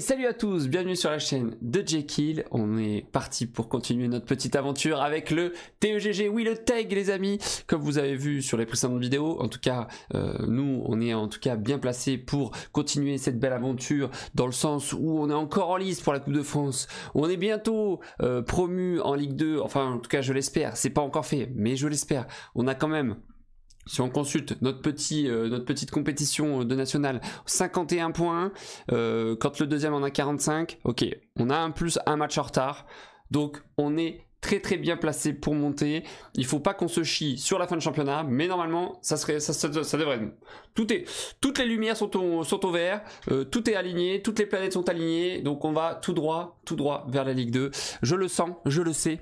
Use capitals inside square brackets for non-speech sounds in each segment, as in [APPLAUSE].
salut à tous, bienvenue sur la chaîne de Jekyll. On est parti pour continuer notre petite aventure avec le TEGG, oui le TEG les amis. Comme vous avez vu sur les précédentes vidéos, en tout cas euh, nous on est en tout cas bien placé pour continuer cette belle aventure dans le sens où on est encore en lice pour la Coupe de France. On est bientôt euh, promu en Ligue 2, enfin en tout cas je l'espère, c'est pas encore fait mais je l'espère. On a quand même si on consulte notre, euh, notre petite compétition euh, de nationale, 51 points, euh, quand le deuxième en a 45, ok, on a un plus, un match en retard, donc on est très très bien placé pour monter. Il faut pas qu'on se chie sur la fin de championnat, mais normalement ça serait ça, devrait Tout est, toutes les lumières sont au, vert, tout est aligné, toutes les planètes sont alignées, donc on va tout droit, tout droit vers la Ligue 2. Je le sens, je le sais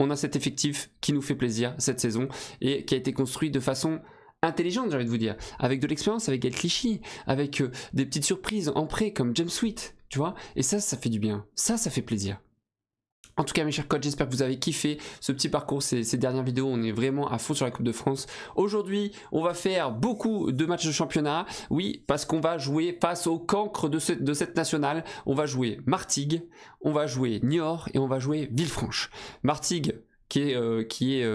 on a cet effectif qui nous fait plaisir cette saison et qui a été construit de façon intelligente, j'ai envie de vous dire, avec de l'expérience, avec El Clichy, avec euh, des petites surprises en prêt comme James Sweet, tu vois. Et ça, ça fait du bien. Ça, ça fait plaisir. En tout cas mes chers coachs, j'espère que vous avez kiffé ce petit parcours, ces, dernières vidéos, on est vraiment à fond sur la Coupe de France. Aujourd'hui, on va faire beaucoup de matchs de championnat, oui, parce qu'on va jouer face au cancre de, de, cette nationale. On va jouer Martigues, on va jouer Niort et on va jouer Villefranche. Martigues, qui est, euh,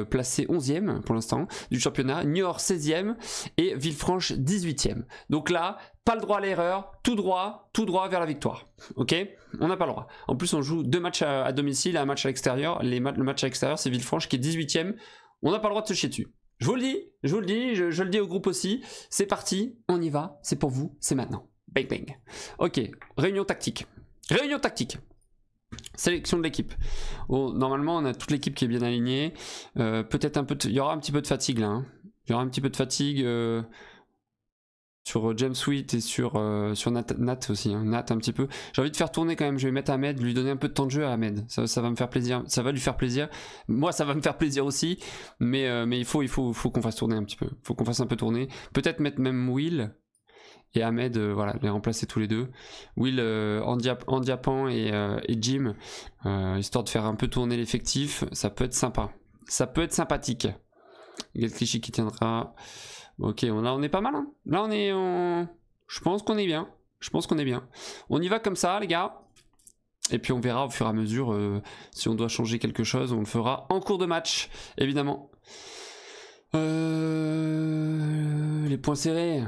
euh, placé 11e pour l'instant du championnat, Niort 16e et Villefranche 18e. Donc là, pas le droit à l'erreur, tout droit, tout droit vers la victoire. Ok On n'a pas le droit. En plus, on joue deux matchs à, domicile un match à l'extérieur. le match à l'extérieur, c'est Villefranche qui est 18e. On n'a pas le droit de se chier dessus. Je vous le dis, je vous le dis, je, je le dis au groupe aussi. C'est parti, on y va, c'est pour vous, c'est maintenant. Bang bang. Ok, réunion tactique. Réunion tactique. Sélection de l'équipe. normalement, on a toute l'équipe qui est bien alignée. Euh, peut-être un peu, il y aura un petit peu de fatigue là. Hein. Il y aura un petit peu de fatigue euh, sur euh, James Sweet et sur, sur Nat, aussi. Hein. Nat un petit peu. J'ai envie de faire tourner quand même. Je vais mettre Ahmed, lui donner un peu de temps de jeu à Ahmed. Ça, va me faire plaisir. Ça va lui faire plaisir. Moi, ça va me faire plaisir aussi. Mais, mais il faut, il faut, faut qu'on fasse tourner un petit peu. Faut qu'on fasse un peu tourner. Peut-être mettre même Will et Ahmed, euh, voilà, les remplacer tous les deux. Will euh, Andiapan et, euh, et Jim, histoire de faire un peu tourner l'effectif, ça peut être sympa. Ça peut être sympathique. Quel cliché qui tiendra. Ok, on, là on est pas mal. Hein. Là on est. On... Je pense qu'on est bien. Je pense qu'on est bien. On y va comme ça, les gars. Et puis on verra au fur et à mesure si on doit changer quelque chose. On le fera en cours de match, évidemment. Les points serrés.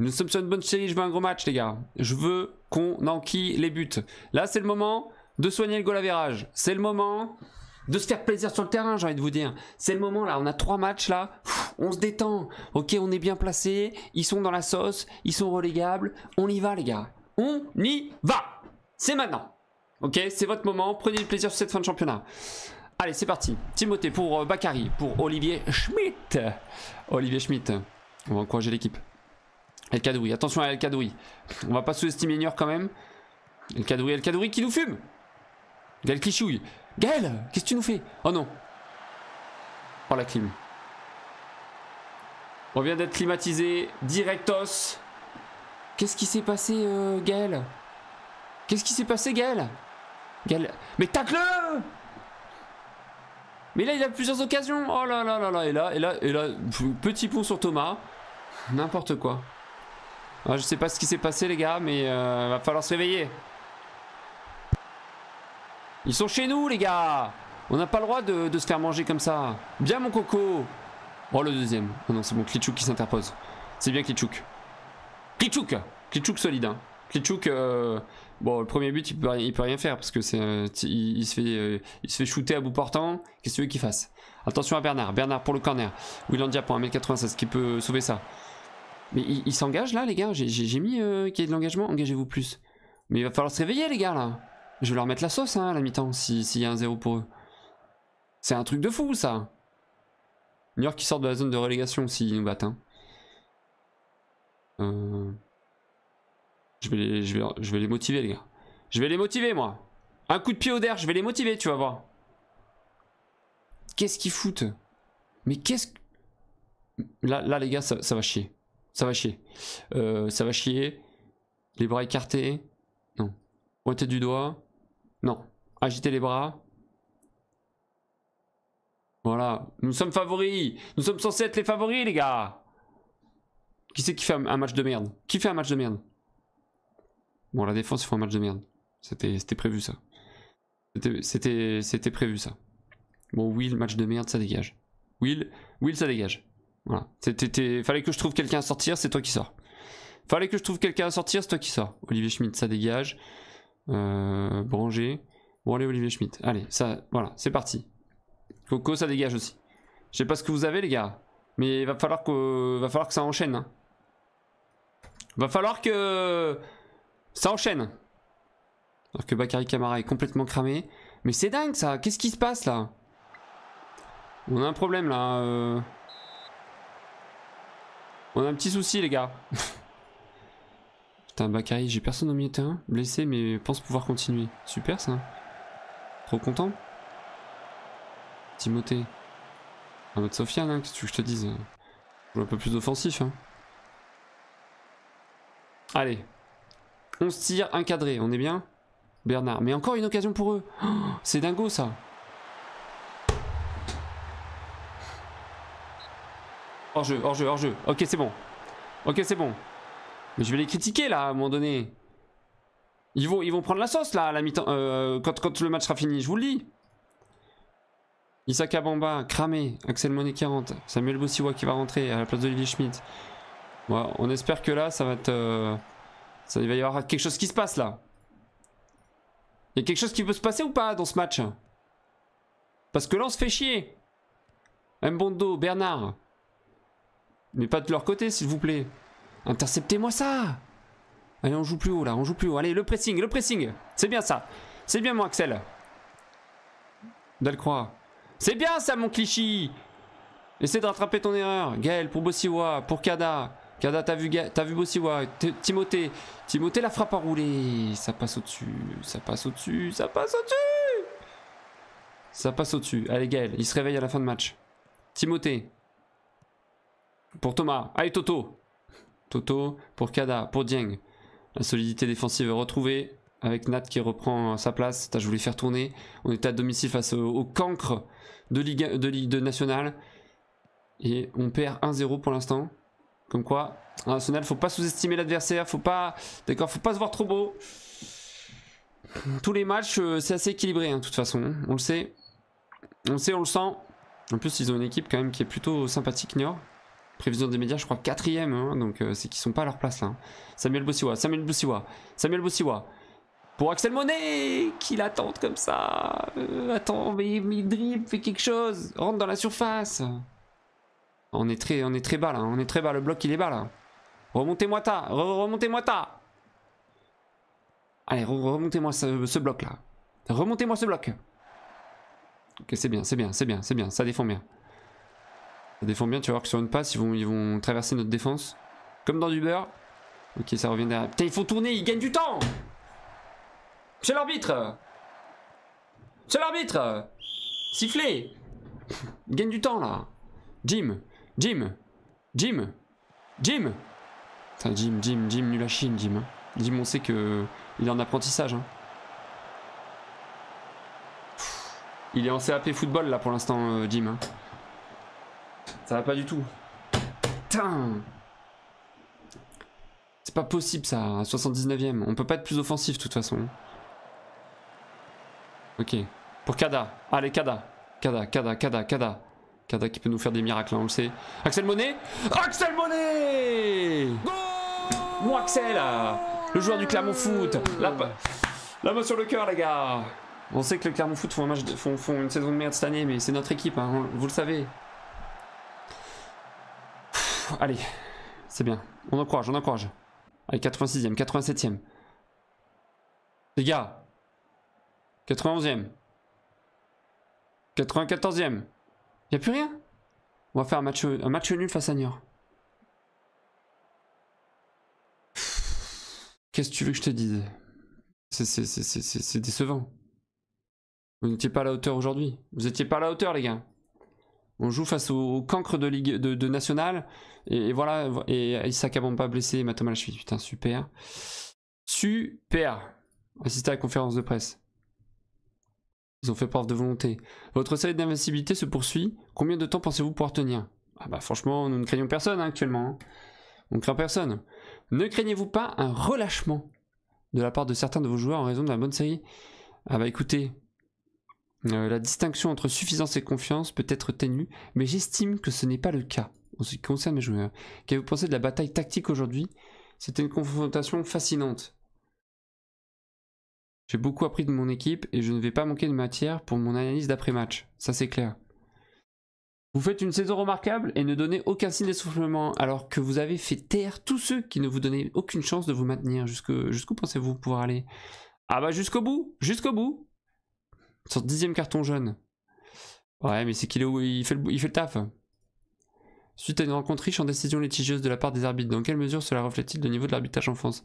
Nous sommes sur une bonne série, je veux un gros match, les gars. Je veux qu'on enquille les buts. Là, c'est le moment de soigner le goal à C'est le moment de se faire plaisir sur le terrain, j'ai envie de vous dire. C'est le moment là, on a trois matchs là, on se détend. Ok, on est bien placé, ils sont dans la sauce, ils sont relégables. On y va, les gars. On y va. C'est maintenant. Ok, c'est votre moment. Prenez le plaisir sur cette fin de championnat. Allez, c'est parti. Timothée pour euh, Bakary, pour Olivier Schmitt. Olivier Schmitt. On va encourager l'équipe. El Kadoui, attention à El Kadoui. On va pas sous-estimer Nior quand même. El Kadoui, El Kadoui qui nous fume. Gaël qui chouille. Gaël, qu'est-ce que tu nous fais Oh non. Oh la clim. On vient d'être climatisé. Directos. Qu'est-ce qui s'est passé, euh, Gaël Qu'est-ce qui s'est passé, Gaël Gaël. Mais tacle Mais là, il a plusieurs occasions. Oh là là là là. Et là, et là, et là. Petit pont sur Thomas. N'importe quoi. Ah, je sais pas ce qui s'est passé les gars, mais il euh, va falloir se réveiller. Ils sont chez nous les gars On n'a pas le droit de, se faire manger comme ça. Bien mon coco Oh le deuxième. Oh non c'est bon, Klitschuk qui s'interpose. C'est bien Klitschuk. Klitschuk Klitschuk solide. Hein. Euh, bon le premier but il peut, peut rien faire parce que c'est euh, il, se fait, il se fait shooter à bout portant. Qu'est-ce que tu veux qu'il fasse Attention à Bernard. Bernard pour le corner. Willandia pour 1m96 qui peut sauver ça. Mais ils s'engagent là, les gars J'ai mis euh, qu'il y ait de l'engagement Engagez-vous plus. Mais il va falloir se réveiller, les gars, là. Je vais leur mettre la sauce hein, à la mi-temps, s'il y a un zéro pour eux. C'est un truc de fou, ça. New York qui sort de la zone de relégation s'ils nous battent. Hein. Euh, je, vais les, je, vais, les motiver, les gars. Je vais les motiver, moi. Un coup de pied au der je vais les motiver, tu vas voir. Qu'est-ce qu'ils foutent Mais qu'est-ce... Là, là, les gars, ça va chier. Ça va chier. Euh, ça va chier. Les bras écartés. Non. Pointer du doigt. Non. Agiter les bras. Voilà. Nous sommes favoris. Nous sommes censés être les favoris, les gars. Qui c'est qui fait un match de merde Qui fait un match de merde Bon, la défense, ils un match de merde. C'était prévu, ça. C'était prévu, ça. Bon, Will, match de merde, ça dégage. Will, Will, ça dégage. Voilà. fallait que je trouve quelqu'un à sortir, c'est toi qui sors. Fallait que je trouve quelqu'un à sortir, c'est toi qui sors. Olivier Schmitt, ça dégage. Euh, Branger. Bon, allez, Olivier Schmitt. Allez, ça, voilà, c'est parti. Coco, ça dégage aussi. Je sais pas ce que vous avez, les gars. Mais il va falloir que, va falloir que ça enchaîne. Il hein. Va falloir que ça enchaîne. Alors que Bakary Camara est complètement cramé. Mais c'est dingue ça. Qu'est-ce qui se passe là On a un problème là. Euh. On a un petit souci, les gars. [LAUGHS] Putain, Bakari j'ai personne au milieu de terrain. Blessé, mais pense pouvoir continuer. Super, ça. Trop content. Timothée. Un autre Sofiane, hein, que tu veux que je te dise hein un peu plus offensif. Hein. Allez. On se tire, un on est bien Bernard. Mais encore une occasion pour eux. Oh, c'est dingo, ça. Hors jeu, hors jeu, hors jeu. Ok, c'est bon. Ok, c'est bon. Mais je vais les critiquer là à un moment donné. Ils vont, ils vont prendre la sauce là à la mi-temps. Euh, quand, le match sera fini, je vous le dis. Isaka Bamba, cramé. Axel Monet 40. Samuel Bossiwa qui va rentrer à la place de d'Olivier Schmidt. on espère que là, ça va être. Euh, ça, il va y avoir quelque chose qui se passe là. Il y a quelque chose qui peut se passer ou pas dans ce match Parce que là, on se fait chier. Mbondo, Bernard. Mais pas de leur côté, s'il vous plaît. Interceptez-moi ça Allez, on joue plus haut, là. On joue plus haut. Allez, le pressing, le pressing. C'est bien, ça. C'est bien, mon Axel. Delcroix. C'est bien, ça, mon cliché Essaye de rattraper ton erreur. Gaël, pour Bossiwa, pour Kada. Kada, t'as vu, vu Bossiwa. Timothée. Timothée, la frappe à rouler. Ça passe au-dessus. Ça passe au-dessus. Ça passe au-dessus. Ça passe au-dessus. Allez, Gaël, il se réveille à la fin de match. Timothée. Pour Thomas. Allez, Toto. Toto pour Kada, pour Dieng. La solidité défensive retrouvée avec Nat qui reprend sa place. Je voulais faire tourner. On était à domicile face au, cancre de Ligue, de Nationale. Et on perd 1-0 pour l'instant. Comme quoi, en National, faut pas sous-estimer l'adversaire. Faut pas. D'accord, faut pas se voir trop beau. Tous les matchs, euh, c'est assez équilibré, hein, de toute façon. On le sait. On le sait, on le sent. En plus, ils ont une équipe quand même qui est plutôt sympathique, Niort. Prévision des médias, je crois quatrième, hein, donc euh, c'est qu'ils sont pas à leur place là. Hein. Samuel Bossiwa, Samuel Bossiwa, Samuel Bossiwa. Pour Axel Monet, qui l'attente comme ça. Euh, attends, mais, mais il dribble, fait quelque chose, rentre dans la surface. On est très, on est très bas là, hein, on est très bas, le bloc il est bas là. Remontez-moi ta, remontez-moi ta. Allez, remontez-moi ce, ce bloc là. Remontez-moi ce bloc. Ok, c'est bien, c'est bien, c'est bien, c'est bien, ça défend bien. Ça défend bien, tu vas voir que sur une passe, ils vont, traverser notre défense. Comme dans du beurre. Ok, ça revient derrière. Putain, ils faut tourner, ils gagnent du temps Monsieur l'arbitre Monsieur l'arbitre Sifflez gagne du temps, là Jim Jim Jim Jim Putain, Jim, Jim, Jim, nul à Chine, Jim. Hein. Jim, on sait que il est en apprentissage. Hein. Il est en CAP football, là, pour l'instant, euh, Jim. Hein. Ça va pas du tout. Putain C'est pas possible ça, 79ème. On peut pas être plus offensif de toute façon. Ok. Pour Kada. Allez, Kada. Kada, Kada, Kada, Kada. Kada qui peut nous faire des miracles, hein, on le sait. Axel Monet Axel Monet Mon Axel Le joueur du Clermont Foot La, la main sur le cœur, les gars On sait que le Clermont Foot font, une saison de merde cette année, mais c'est notre équipe, hein. vous le savez allez, c'est bien. On encourage, on encourage. Allez, 86e, 87e. Les gars. 91e. 94e. E. a plus rien On va faire un match, un match nul face à Nior. Qu'est-ce que tu veux que je te dise C'est décevant. Vous n'étiez pas à la hauteur aujourd'hui. Vous n'étiez pas à la hauteur, les gars. On joue face au, cancre de Ligue de, National. Et, voilà. Et Issa pas blessé, je suis Putain, super. Super. Assister à la conférence de presse. Ils ont fait preuve de volonté. Votre série d'invincibilité se poursuit. Combien de temps pensez-vous pouvoir tenir Ah bah franchement, nous ne craignons personne hein, actuellement. Hein. On ne craint personne. Ne craignez-vous pas un relâchement de la part de certains de vos joueurs en raison de la bonne série Ah bah écoutez, euh, la distinction entre suffisance et confiance peut être ténue, mais j'estime que ce n'est pas le cas en ce qui concerne les joueurs. Qu'avez-vous pensé de la bataille tactique aujourd'hui C'était une confrontation fascinante. J'ai beaucoup appris de mon équipe et je ne vais pas manquer de matière pour mon analyse d'après-match, ça c'est clair. Vous faites une saison remarquable et ne donnez aucun signe d'essoufflement alors que vous avez fait taire tous ceux qui ne vous donnaient aucune chance de vous maintenir. Jusque, jusqu'où pensez-vous pouvoir aller Ah bah jusqu'au bout Jusqu'au bout sur dixième carton jaune. Ouais, mais c'est qu'il il fait, le, il fait le taf. Suite à une rencontre riche en décision litigieuse de la part des arbitres, dans quelle mesure cela reflète-t-il le niveau de l'arbitrage en France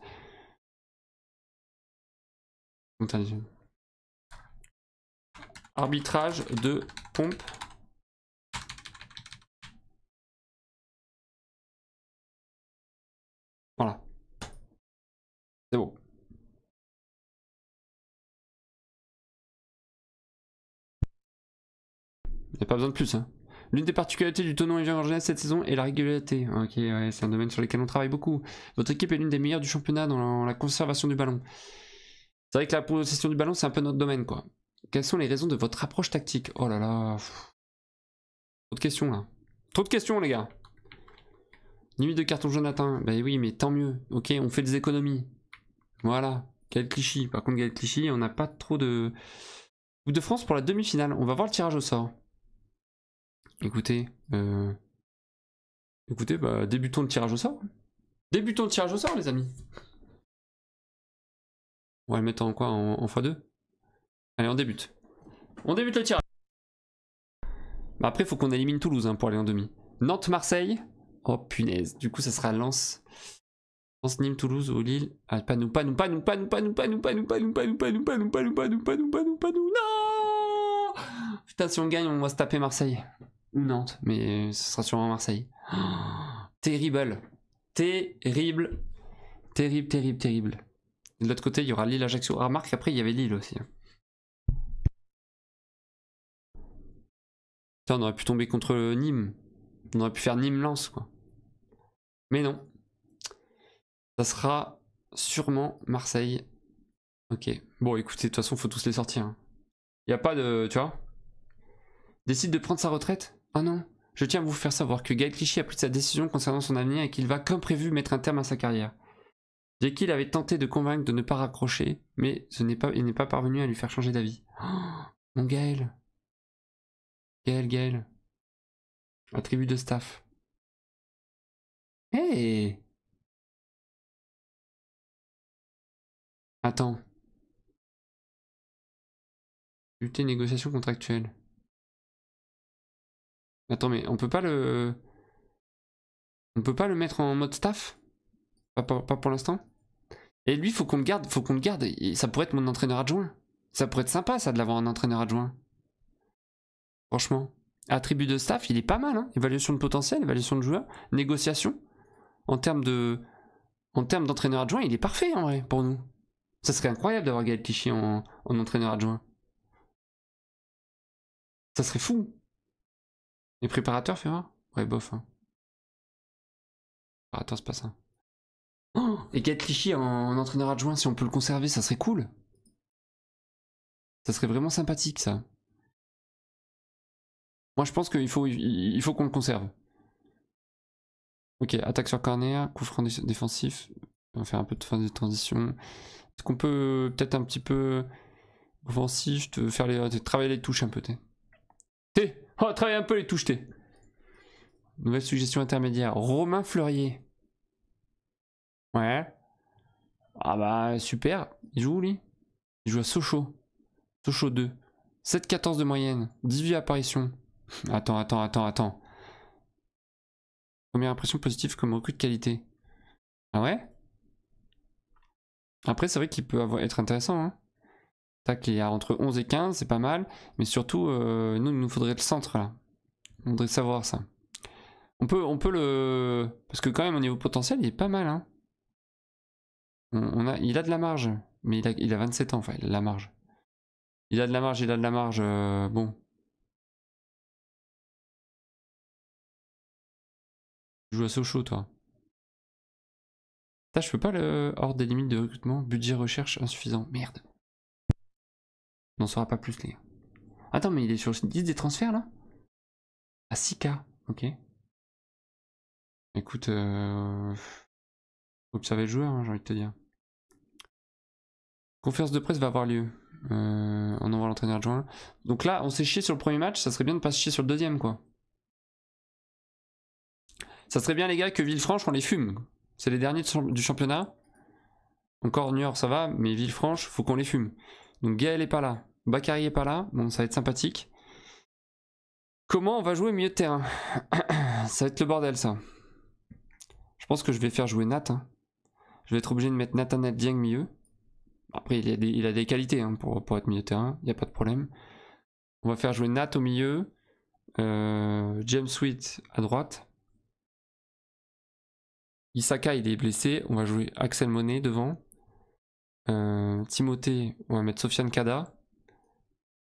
Arbitrage de pompe. Voilà. C'est bon. pas besoin de plus. Hein. L'une des particularités du tonneau jeunesse cette saison est la régularité. Hein, ok, c'est un domaine sur lequel on travaille beaucoup. Votre équipe est l'une des meilleures du championnat dans la conservation du ballon. C'est vrai que la possession du ballon, c'est un peu notre domaine, quoi. Quelles sont les raisons de votre approche tactique Oh là là. Trop de questions, là. Trop de questions, les gars. Limite de carton Jonathan. atteint. Bah oui, mais tant mieux. Ok, on fait des économies. Voilà. Quel cliché. Par contre, quel cliché, on n'a pas trop de... Coupe de France pour la demi-finale. On va voir le tirage au sort. Écoutez, écoutez, bah, débutons le tirage au sort. Débutons le tirage au sort, les amis. On va le mettre en quoi En, x2 Allez, on débute. On débute le tirage. Bah après, faut qu'on élimine Toulouse pour aller en demi. Nantes-Marseille. Oh punaise. Du coup, ça sera Lens. Lens, Nîmes, Toulouse ou Lille. Ah, pas nous, pas nous, pas nous, pas nous, pas nous, pas nous, pas nous, pas nous, pas nous, pas nous, pas nous, pas nous, pas nous, pas nous, pas nous, pas nous, non Putain, si on gagne, on va se taper Marseille ou Nantes, mais ce sera sûrement Marseille. [GASPS] terrible. Terrible. Terrible, terrible, terrible. De l'autre côté, il y aura Lille, Ajaccio. Ah, remarque, après, il y avait Lille aussi. Hein. on aurait pu tomber contre Nîmes. On aurait pu faire nîmes Lance, quoi. Mais non. Ça sera sûrement Marseille. Ok. Bon, écoutez, de toute façon, faut tous les sortir. Il hein. n'y a pas de... Tu vois Décide de prendre sa retraite Oh non, je tiens à vous faire savoir que Gaël Clichy a pris sa décision concernant son avenir et qu'il va, comme prévu, mettre un terme à sa carrière. qu'il avait tenté de convaincre de ne pas raccrocher, mais ce pas, il n'est pas parvenu à lui faire changer d'avis. Oh, mon Gaël Gaël, Gaël. Attribut de staff. Hé hey Attends. Lutter négociation contractuelle. Attends, mais on peut pas le. On peut pas le mettre en mode staff pas, pour l'instant Et lui, faut qu'on le garde, faut qu'on le garde. ça pourrait être mon entraîneur adjoint. Ça pourrait être sympa, ça, de l'avoir un entraîneur adjoint. Franchement. Attribut de staff, il est pas mal. Hein évaluation de potentiel, évaluation de joueur, négociation. En termes de. En d'entraîneur adjoint, il est parfait en vrai pour nous. Ça serait incroyable d'avoir Gaël Clichy en entraîneur adjoint. Ça serait fou. Les préparateurs, fait Ouais, bof. Hein. Ah, attends c'est pas ça. Oh et Gatlichi en, entraîneur adjoint, si on peut le conserver, ça serait cool. Ça serait vraiment sympathique, ça. Moi, je pense qu'il faut, il faut qu'on le conserve. Ok, attaque sur corner, coup franc défensif. On va faire un peu de fin de transition. Est-ce qu'on peut peut-être un petit peu offensif, faire les, travailler les touches un peu, t'es. T'es Oh, travaille un peu les touches Nouvelle suggestion intermédiaire. Romain Fleurier. Ouais. Ah bah super. Il joue où lui Il joue à Sochaux. Sochaux 2. 7-14 de moyenne. 18 apparitions. Attends, attends, attends, attends. Première impression positive comme recul de qualité. Ah ouais Après, c'est vrai qu'il peut avoir, être intéressant. Hein. Tac, il y a entre 11 et 15, c'est pas mal. Mais surtout, euh, nous, il nous faudrait le centre là. On devrait savoir ça. On peut, on peut le. Parce que quand même, au niveau potentiel, il est pas mal. Hein. On, a, il a de la marge. Mais il a, 27 ans, enfin, il a de la marge. Il a de la marge, il a de la marge. Euh, bon. Tu joues à toi. Ça, je peux pas le. Hors des limites de recrutement, budget recherche insuffisant. Merde n'en saura pas plus, les Attends, mais il est sur une 10 des transferts, là À 6K, ok. Écoute, euh... observez le joueur, hein, j'ai envie de te dire. Conférence de presse va avoir lieu. on euh, envoie l'entraîneur adjoint. Donc là, on s'est chié sur le premier match, ça serait bien de pas se chier sur le deuxième, quoi. Ça serait bien, les gars, que Villefranche, on les fume. C'est les derniers du championnat. Encore York, ça va, mais Villefranche, faut qu'on les fume. Donc Gaël est pas là. Bakary est pas là. Bon, ça va être sympathique. Comment on va jouer milieu de terrain [CLEARS THROAT] Ça va être le bordel, ça. Je pense que je vais faire jouer Nat. Hein. Je vais être obligé de mettre bien Dieng milieu. Après, il a des, il a des qualités hein, pour, pour, être milieu de terrain. Il n'y a pas de problème. On va faire jouer Nat au milieu. Euh, James Sweet à droite. Isaka, il est blessé. On va jouer Axel Monet devant. Euh, Timothée, on va mettre Sofiane Kada.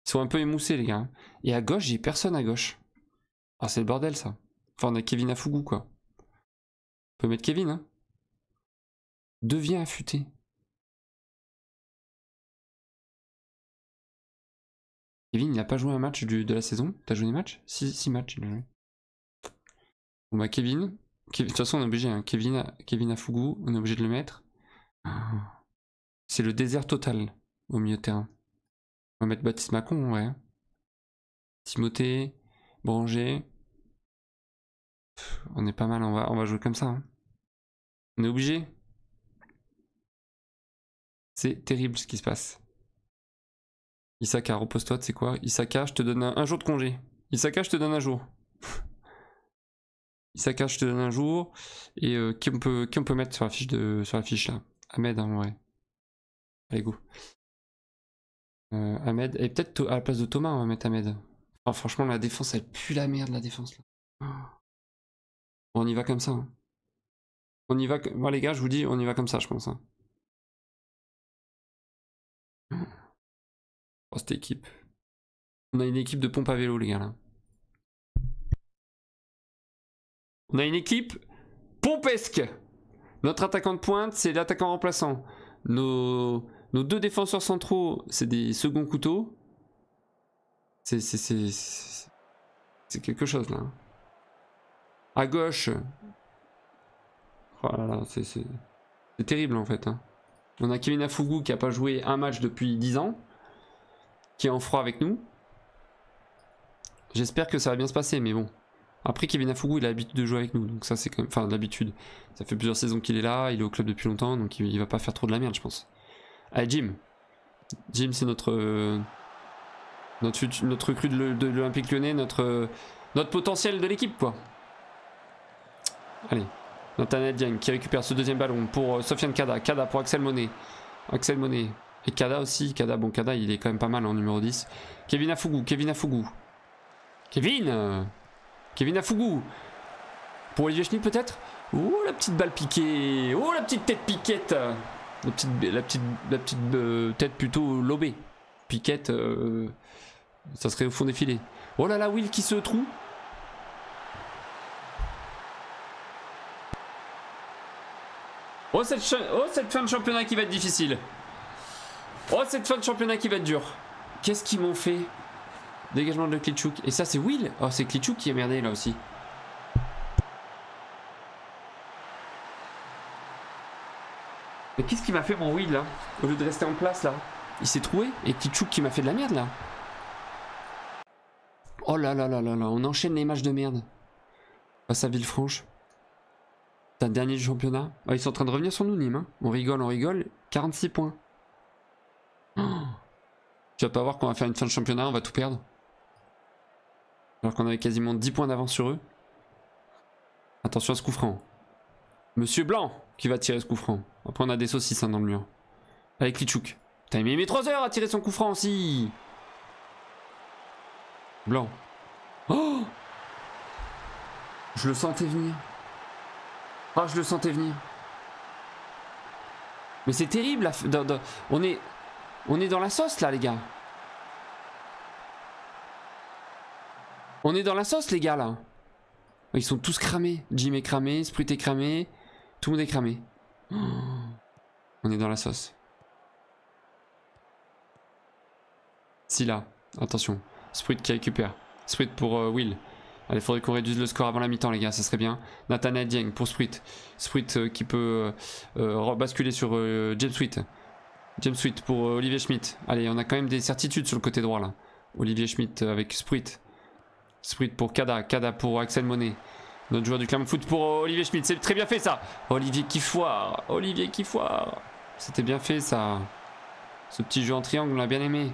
Ils sont un peu émoussés, les gars. Et à gauche, j'ai personne à gauche. Ah, c'est le bordel, ça. Enfin, on a Kevin à quoi. On peut mettre Kevin, hein. Deviens affûté. Kevin, il n'a pas joué un match de la saison. T'as joué des matchs 6 matchs, il a joué. Bon bah Kevin, de toute façon on est obligé, hein. Kevin, Kevin Afougou, on est obligé de le mettre. Ah. C'est le désert total au milieu terrain. On va mettre Baptiste Macon, ouais. Hein. Timothée, Branger. on est pas mal, on va, on va jouer comme ça. Hein. On est obligé. C'est terrible ce qui se passe. Isaka, repose-toi, tu sais quoi Isaka, je te donne un, jour de congé. Isaka, je te donne un jour. [LAUGHS] Isaka, je te donne un jour. Et euh, qui, on peut, peut mettre sur la fiche, de, sur la fiche là Ahmed, ouais. Hein, Allez, go. Euh, Ahmed. Et peut-être à la place de Thomas, on va mettre Ahmed. Oh franchement, la défense, elle pue la merde, la défense. Là. Oh. on y va comme ça. Hein. On y va. Bon, les gars, je vous dis, on y va comme ça, je pense. Hein. Oh, cette équipe. On a une équipe de pompe à vélo, les gars, là. On a une équipe pompesque. Notre attaquant de pointe, c'est l'attaquant remplaçant. Nos nos deux défenseurs centraux, c'est des seconds couteaux. C'est quelque chose là. À gauche. Oh c'est terrible en fait. Hein. On a Kevin Afougou qui a pas joué un match depuis 10 ans, qui est en froid avec nous. J'espère que ça va bien se passer, mais bon. Après, Kevin Afougou, il a l'habitude de jouer avec nous, donc ça c'est quand Enfin, l'habitude. Ça fait plusieurs saisons qu'il est là, il est au club depuis longtemps, donc il, il va pas faire trop de la merde, je pense. Allez, ah, Jim. Jim, c'est notre, euh, notre, notre recrue de l'Olympique lyonnais, notre, euh, notre potentiel de l'équipe, quoi. Allez, Nathan Diagne qui récupère ce deuxième ballon pour euh, Sofiane Kada. Kada pour Axel Monet. Axel Monet. Et Kada aussi. Kada, bon, Kada, il est quand même pas mal en numéro 10. Kevin Afougou. Kevin Afougou. Kevin Kevin Afougou Pour Olivier Schmitt peut-être Oh, la petite balle piquée Oh, la petite tête piquette la petite, euh, tête plutôt lobée. Piquette, euh, ça serait au fond des filets. Oh là là, Will qui se trouve. Oh cette, oh cette fin de championnat qui va être difficile. Oh cette fin de championnat qui va être dure. Qu'est-ce qu'ils m'ont fait Dégagement de Klitschuk. Et ça c'est Will. Oh c'est Klitschuk qui est merdé là aussi. Mais qu'est-ce qui m'a fait mon wheel là Au lieu de rester en place là Il s'est troué et Kichouk qui m'a fait de la merde là Oh là là là là là, on enchaîne les matchs de merde. Face à Villefranche. un dernier du championnat. Oh, ils sont en train de revenir sur nous, Nîmes. Hein. On rigole, on rigole. 46 points. Oh. Tu vas pas voir qu'on va faire une fin de championnat, on va tout perdre. Alors qu'on avait quasiment 10 points d'avance sur eux. Attention à ce coup franc. Monsieur Blanc qui va tirer ce coup franc. Après, on a des saucisses hein, dans le mur. Avec Lichuk. T'as mis il 3 heures à tirer son coup franc aussi. Blanc. Oh Je le sentais venir. oh, je le sentais venir. Mais c'est terrible. La on, est, on est dans la sauce là, les gars. On est dans la sauce, les gars, là. Ils sont tous cramés. Jim est cramé, Sprut est cramé. Tout le monde est cramé. [GASPS] on est dans la sauce. Si attention. Sprite qui récupère. Sprite pour euh, Will. Allez, faudrait qu'on réduise le score avant la mi-temps, les gars, ça serait bien. Nathanael Dieng pour Sprit. Sprit euh, qui peut euh, basculer sur James Sweet. James Sweet pour Olivier Schmidt. Allez, on a quand même des certitudes sur le côté droit là. Olivier Schmidt avec Sprit. Sprit pour Kada. Kada pour Axel Monet. Notre joueur du Clermont Foot pour euh, Olivier Schmidt. C'est très bien fait ça. Olivier qui Olivier qui C'était bien fait ça. Ce petit jeu en triangle, on l'a bien aimé.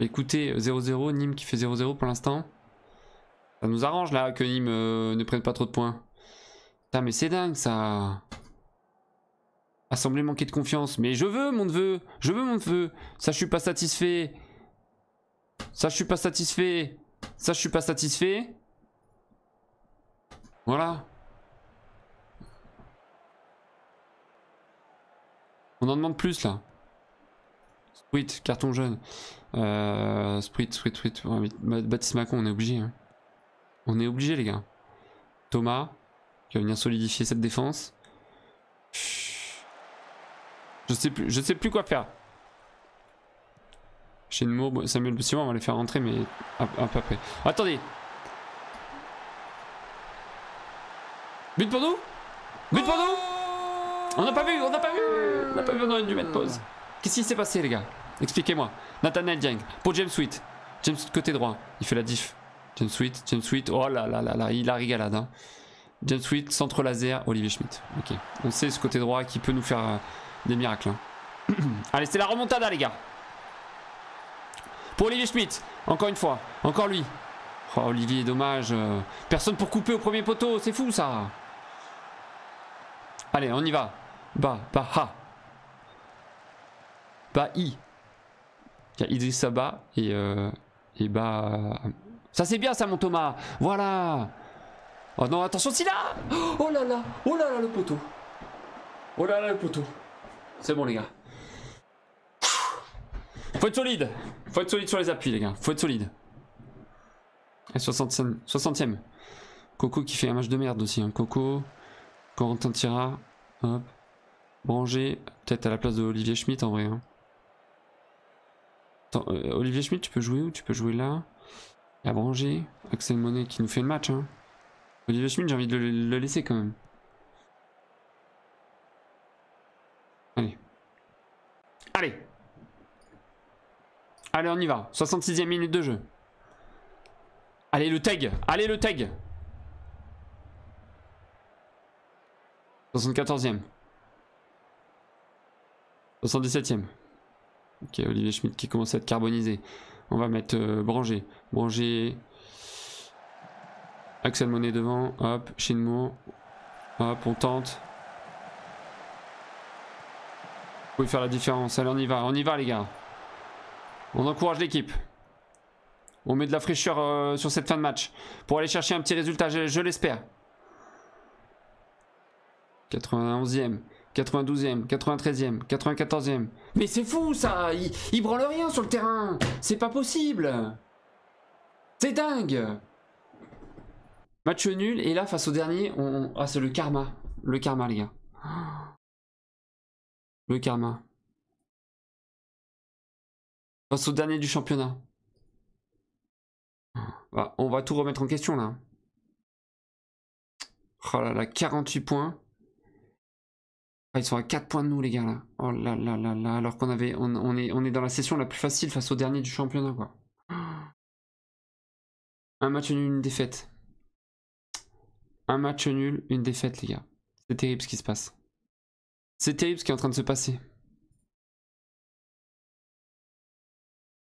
Écoutez, 0-0, euh, Nîmes qui fait 0-0 pour l'instant. Ça nous arrange là que Nîmes euh, ne prenne pas trop de points. Putain mais c'est dingue ça. A semblé manquer de confiance. Mais je veux mon neveu. Je veux mon neveu. Ça je suis pas satisfait. Ça je suis pas satisfait. Ça, je suis pas satisfait. Voilà. On en demande plus là. Sprit, carton jaune. Euh, sprit, sprit, Baptiste Macron, on est obligé. Hein. On est obligé, les gars. Thomas, qui va venir solidifier cette défense. Je sais plus, je sais plus quoi faire. Chez Nemo, Samuel Bessio, on va les faire rentrer, mais un, peu après. Attendez But pour nous But pour nous On n'a pas vu, on n'a pas vu On n'a pas vu, on aurait dû mettre pause. Qu'est-ce qui s'est passé, les gars Expliquez-moi. Nathaniel Dieng pour James Sweet. James côté droit, il fait la diff. James Sweet, James Sweet, oh là là là là, il a régalade. Hein. James Sweet, centre laser, Olivier Schmitt. Ok, on sait ce côté droit qui peut nous faire euh, des miracles. Hein. [CLEARS THROAT] Allez, c'est la remontada, les gars pour Olivier Schmitt, encore une fois, encore lui. Oh, Olivier, dommage. Euh, personne pour couper au premier poteau, c'est fou ça. Allez, on y va. Bah, bah, ha. Bah, i. Il y a Idriss Saba et, euh, et bah. Ça c'est bien ça, mon Thomas. Voilà. Oh non, attention, si là Oh là là Oh là là, le poteau Oh là là, le poteau C'est bon, les gars. Faut être solide faut être solide sur les appuis, les gars. Faut être solide. 60e. Coco qui fait un match de merde aussi. Hein. Coco, Corentin Tira. Hop. Branger, peut-être à la place de Olivier Schmitt en vrai. Hein. Euh, Olivier Schmitt, tu peux jouer où Tu peux jouer là. La Branger, Axel Monet qui nous fait le match. Hein. Olivier Schmitt, j'ai envie de le, laisser quand même. Allez. Allez Allez, on y va. 66e minute de jeu. Allez, le tag. Allez, le tag. 74e. 77e. Ok, Olivier Schmidt qui commence à être carbonisé. On va mettre euh, Branger. Branger. Axel Monet devant. Hop, Shinmo. Hop, on tente. Vous pouvez faire la différence. Allez, on y va. On y va, les gars. On encourage l'équipe. On met de la fraîcheur euh, sur cette fin de match. Pour aller chercher un petit résultat, je, l'espère. 91e, 92e, 93e, 94e. Mais c'est fou ça il, il branle rien sur le terrain C'est pas possible C'est dingue Match nul, et là, face au dernier, on... Ah, c'est le karma. Le karma, les gars. [GASPS] Le karma. Face au dernier du championnat. Bah, on va tout remettre en question là. Oh là là, 48 points. Ah, ils sont à 4 points de nous les gars là. Oh là là là là, alors qu'on avait, on, est, on est dans la session la plus facile face au dernier du championnat quoi. Un match nul, une défaite. Un match nul, une défaite les gars. C'est terrible ce qui se passe. C'est terrible ce qui est en train de se passer.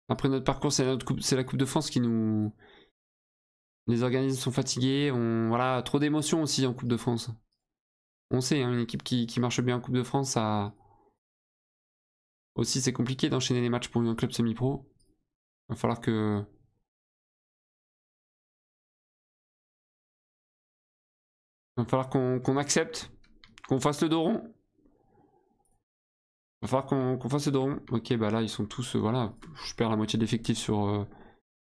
Après notre parcours, c'est la Coupe de France qui nous. Les organismes sont fatigués, on, voilà, trop d'émotions aussi en Coupe de France. On sait, hein, une équipe qui, marche bien en Coupe de France, ça. Aussi, c'est compliqué d'enchaîner les matchs pour un club semi-pro. Il va falloir que. Il va falloir qu'on accepte, qu'on fasse le dos rond. Va falloir qu'on fasse ce Ok, bah là, ils sont tous... Euh, voilà, je perds la moitié d'effectifs sur, euh,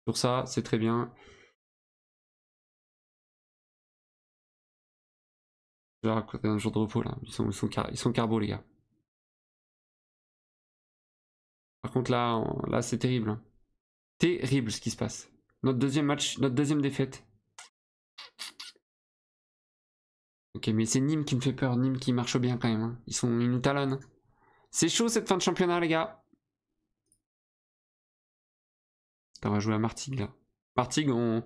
sur ça, c'est très bien. J'ai un jour de repos, là. Ils sont, ils sont, carbo, les gars. Par contre, là, là c'est terrible. Hein. Terrible, ce qui se passe. Notre deuxième match, notre deuxième défaite. Ok, mais c'est Nîmes qui me fait peur. Nîmes qui marche bien, quand même. Hein. Ils, sont, une talonne. C'est chaud cette fin de championnat, les gars. On va jouer à Martigues, là. Martigues, on...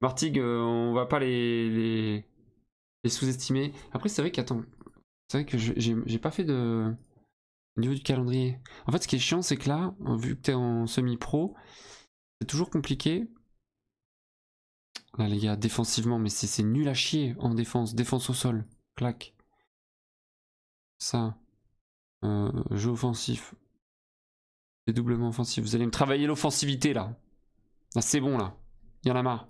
Martigues, euh, on va pas les, les... sous-estimer. Après, c'est vrai qu'attends... C'est vrai que j'ai pas fait de... niveau du calendrier. En fait, ce qui est chiant, c'est que là, vu que t'es en semi-pro, c'est toujours compliqué. Là, les gars, défensivement, mais c'est nul à chier en défense. Défense au sol. Clac. Ça jeu offensif. C'est doublement offensif. Vous allez me travailler l'offensivité là. c'est bon là. Il y en a marre.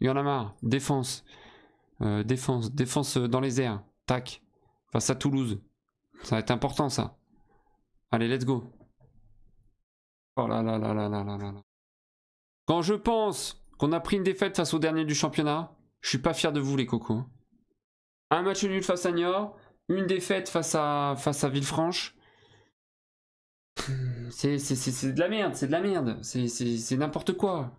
Il y en a marre. Défense. Euh, défense. Défense euh, dans les airs. Tac. Face à Toulouse. Ça va être important ça. Allez, let's go. Oh là là là là là là là. Quand je pense qu'on a pris une défaite face au dernier du championnat, je suis pas fier de vous les cocos. Un match nul face à Niort, une défaite face à, face à Villefranche. C'est de la merde, c'est de la merde. C'est n'importe quoi.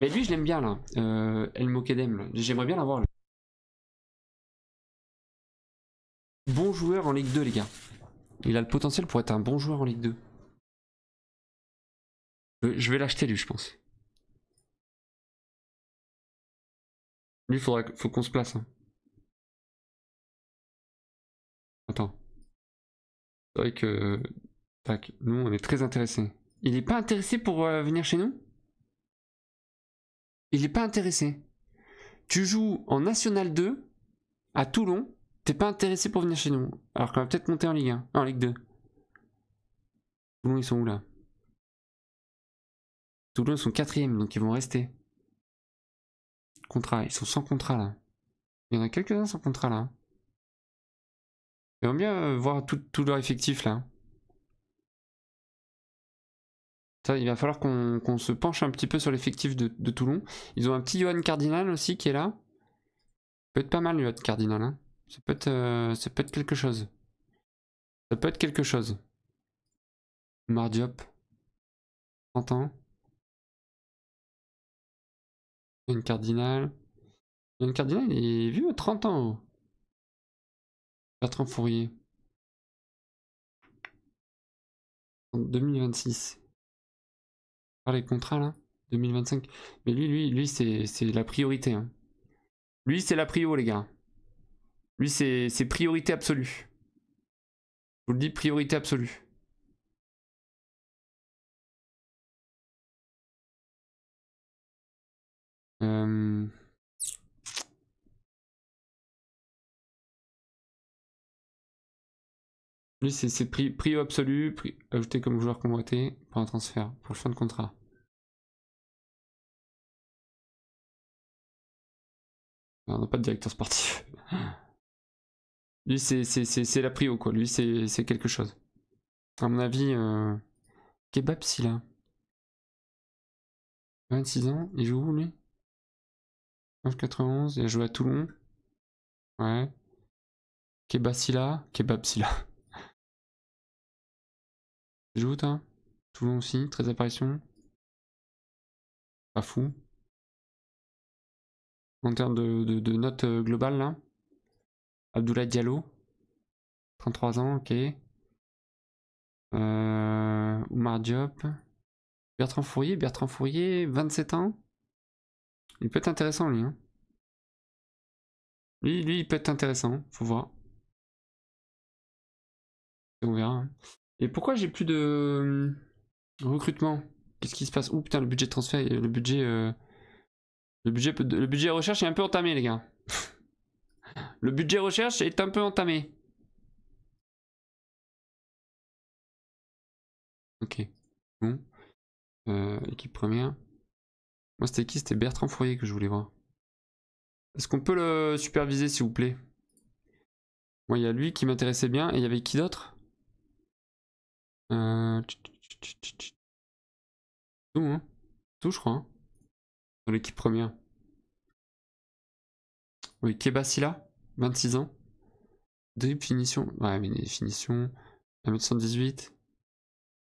Mais lui, je l'aime bien là. Euh, El Mokedem. J'aimerais bien l'avoir. Bon joueur en Ligue 2, les gars. Il a le potentiel pour être un bon joueur en Ligue 2. Je vais l'acheter lui, je pense. Lui, faudra, faut qu'on se place. Hein. C'est vrai que. nous on est très intéressés. Il n'est pas intéressé pour euh, venir chez nous Il n'est pas intéressé. Tu joues en National 2 à Toulon, t'es pas intéressé pour venir chez nous. Alors qu'on va peut-être monter en Ligue 1, en Ligue 2. Toulon ils sont où là Toulon ils sont quatrième, donc ils vont rester. Contrat, ils sont sans contrat là. Il y en a quelques-uns sans contrat là. Hein. J'aimerais bien euh, voir tout, leur effectif là. il va falloir qu'on se penche un petit peu sur l'effectif de, Toulon. Ils ont un petit Johan Cardinal aussi qui est là. Ça peut être pas mal, Johan Cardinal. Hein. Ça, peut être, euh, ça peut être quelque chose. Ça peut être quelque chose. Mardiop. 30 ans. Johan Cardinal. Johan Cardinal, il est vieux, 30 ans. Bertrand Fourier. 2026. Par les contrats là 2025. Mais lui, lui, lui, c'est la priorité. Hein. Lui, c'est la prio, les gars. Lui, c'est priorité absolue. Je vous le dis, priorité absolue. Euh, Lui, c'est prix, prix absolu, ajouté comme joueur convoité pour un transfert, pour le fin de contrat. on n'a pas de directeur sportif. Lui, c'est la prio, quoi. Lui, c'est quelque chose. À mon avis, euh... Kebab, si 26 ans, il joue où, lui 91, il a joué à Toulon. Ouais. Kebab Silla, Kebab Silla tout le monde aussi, très apparitions. Pas fou. En termes de, de, notes euh, globales, là. Abdoulaye Diallo, 33 ans, ok. Euh, Oumar Diop. Bertrand Fourier, Bertrand Fourier, 27 ans. Il peut être intéressant, lui. Hein. Lui, lui, il peut être intéressant, faut voir. On verra. Hein. Et pourquoi j'ai plus de euh, recrutement Qu'est-ce qui se passe Ouh putain, le budget de transfert, le budget, euh, le budget, le budget recherche est un peu entamé, les gars. [LAUGHS] le budget recherche est un peu entamé. Ok. Bon. Euh, équipe première. Moi, c'était qui C'était Bertrand Fourier que je voulais voir. Est-ce qu'on peut le superviser, s'il vous plaît Moi, il y a lui qui m'intéressait bien. Et il y avait qui d'autre euh, Tout, hein. Tout, je crois. Hein. Dans l'équipe première. Oui, Kebasila, 26 ans. deux finition. Ouais, mais les finitions. 1m118.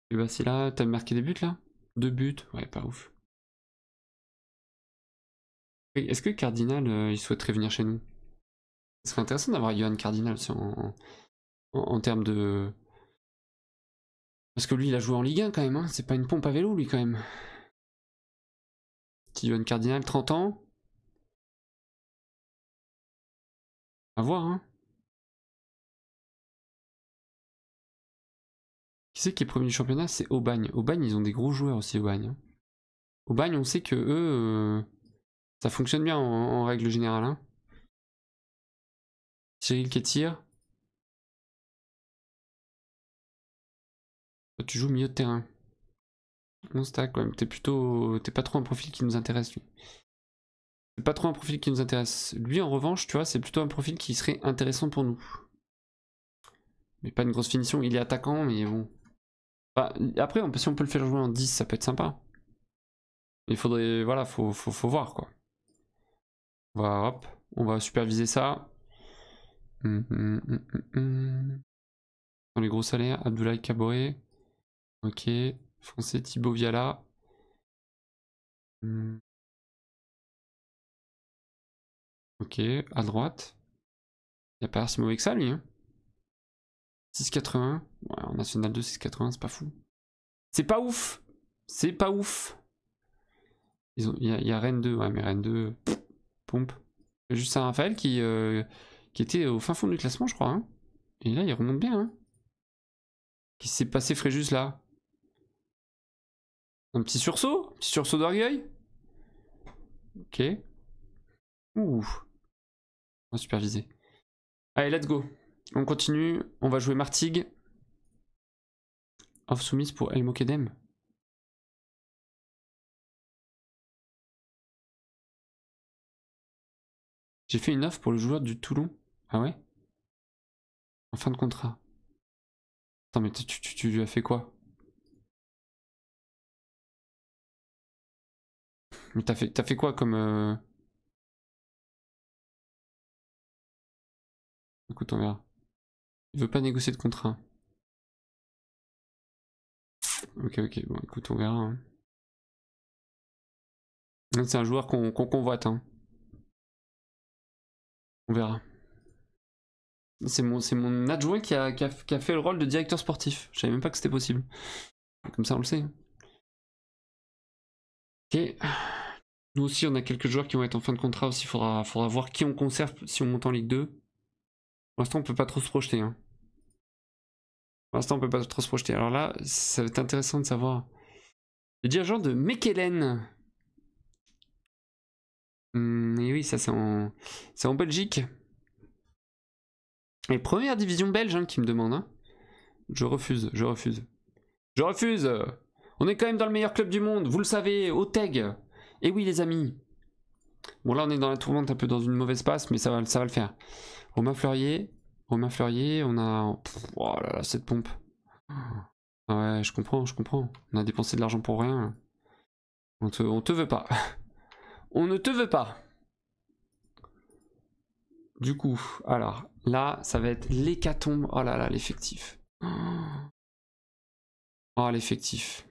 Kebasila, t'as marqué des buts là Deux buts Ouais, pas ouf. est-ce que Cardinal, euh, il souhaiterait venir chez nous Ce serait intéressant d'avoir Johan Cardinal en termes de parce que lui, il a joué en Ligue 1 quand même, hein. c'est pas une pompe à vélo lui quand même. Steven Cardinal, 30 ans. A voir, hein. Qui c'est qui est premier du championnat C'est Aubagne. Aubagne, ils ont des gros joueurs aussi, Aubagne. Hein. Aubagne, on sait que eux, euh, ça fonctionne bien en, règle générale. Hein. Cyril Kétir. tu joues milieu de terrain. On stack quand même. T'es plutôt. T'es pas trop un profil qui nous intéresse, lui. t'es pas trop un profil qui nous intéresse. Lui, en revanche, tu vois, c'est plutôt un profil qui serait intéressant pour nous. Mais pas une grosse finition. Il est attaquant, mais bon. Bah, après, on si on peut le faire jouer en 10, ça peut être sympa. Il faudrait. Voilà, faut, faut, voir, quoi. On va, hop, on va superviser ça. Hum, hum, hum, Dans les gros salaires, Abdoulaye Caboret. Ok, foncez Thibaut Viala. Hmm. Ok, à droite. Il n'y a pas si mauvais que ça, lui. 6,80. Hein ouais, en National 2, 6,80, c'est pas fou. C'est pas ouf C'est pas ouf Il y, a, Rennes 2, ouais, mais Rennes 2, pompe. Juste un raphaël euh, qui, était au fin fond du classement, je crois. Hein. Et là, il remonte bien. Hein. qui s'est passé, Fréjus, là un petit sursaut Un petit sursaut d'orgueil Ok. Ouh. On va superviser. Allez, let's go. On continue. On va jouer martigue Off soumise pour El Mokedem. J'ai fait une offre pour le joueur du Toulon. Ah ouais En fin de contrat. Attends, mais tu, tu lui as fait quoi Mais t'as fait, t'as fait quoi comme. Euh écoute, on verra. Il veut pas négocier de contrat. Ok, ok, bon, écoute, on verra. Hein. C'est un joueur qu'on convoite. Hein. On verra. C'est mon, mon adjoint qui a, qui, a, qui a, fait le rôle de directeur sportif. Je savais même pas que c'était possible. Comme ça, on le sait. Hein. Ok. Nous aussi, on a quelques joueurs qui vont être en fin de contrat aussi. Faudra, faudra voir qui on conserve si on monte en Ligue 2. Pour l'instant, on peut pas trop se projeter. Hein. Pour l'instant, on peut pas trop se projeter. Alors là, ça va être intéressant de savoir. Le dirigeant de Mekelen. Hmm, et oui, ça, c'est en, en Belgique. Et première division belge hein, qui me demande. Hein. Je refuse, je refuse. Je refuse On est quand même dans le meilleur club du monde, vous le savez, au TEG. Et eh oui, les amis. Bon, là, on est dans la tourmente, un peu dans une mauvaise passe, mais ça va, ça va le faire. Romain Fleurier. Romain Fleurier, on a. oh là là, cette pompe. Ouais, je comprends, je comprends. On a dépensé de l'argent pour rien. On te, on te veut pas. [LAUGHS] On ne te veut pas. Du coup, alors, là, ça va être l'hécatombe. Oh là là, l'effectif. Oh, l'effectif.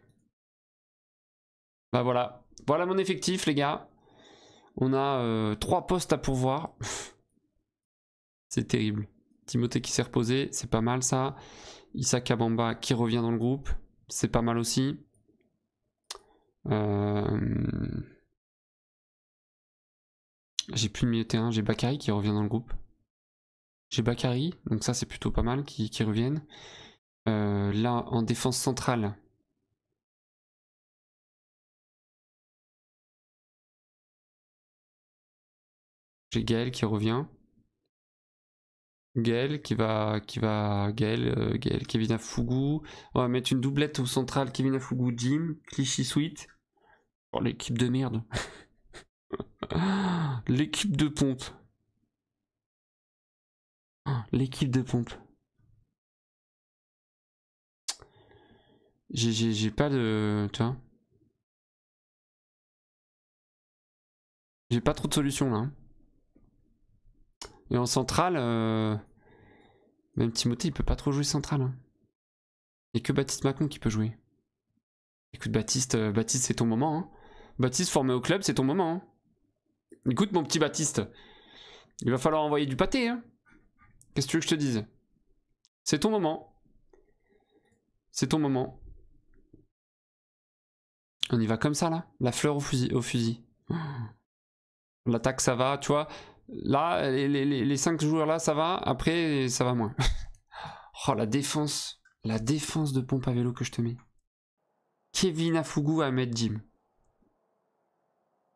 Bah voilà, voilà mon effectif, les gars. On a 3 euh, trois postes à pourvoir. [LAUGHS] c'est terrible. Timothée qui s'est reposé, c'est pas mal ça. Issa Kabamba qui revient dans le groupe, c'est pas mal aussi. Euh, j'ai plus de milieu j'ai Bakari qui revient dans le groupe. J'ai Bakari, donc ça c'est plutôt pas mal qui, qui reviennent. Euh, là en défense centrale, J'ai Gaël qui revient. Gaël qui va, qui va, Gaël, euh, Gaël, Kevin Afougou. On va mettre une doublette au central, Kevin Afougou, Jim, Clichy Sweet. Oh, l'équipe de merde. [LAUGHS] l'équipe de pompe. [GASPS] l'équipe de pompe. J'ai pas de. Tu vois J'ai pas trop de solutions là. Hein. Et en centrale, euh, même Timothée, il peut pas trop jouer centrale. Hein. Il n'y a que Baptiste Macron qui peut jouer. Écoute, Baptiste, euh, Baptiste, c'est ton moment. Hein. Baptiste, formé au club, c'est ton moment. Hein. Écoute, mon petit Baptiste, il va falloir envoyer du pâté. Qu'est-ce que tu veux que je te dise C'est ton moment. C'est ton moment. On y va comme ça, là La fleur Au fusil. Oh. L'attaque, ça va, tu vois. Là, les, les, cinq joueurs là, ça va. Après, ça va moins. [LAUGHS] oh, la défense. La défense de pompe à vélo que je te mets. Kevin Afougou va mettre Jim.